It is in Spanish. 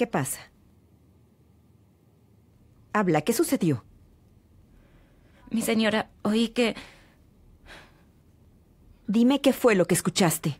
¿Qué pasa? Habla, ¿qué sucedió? Mi señora, oí que... Dime qué fue lo que escuchaste.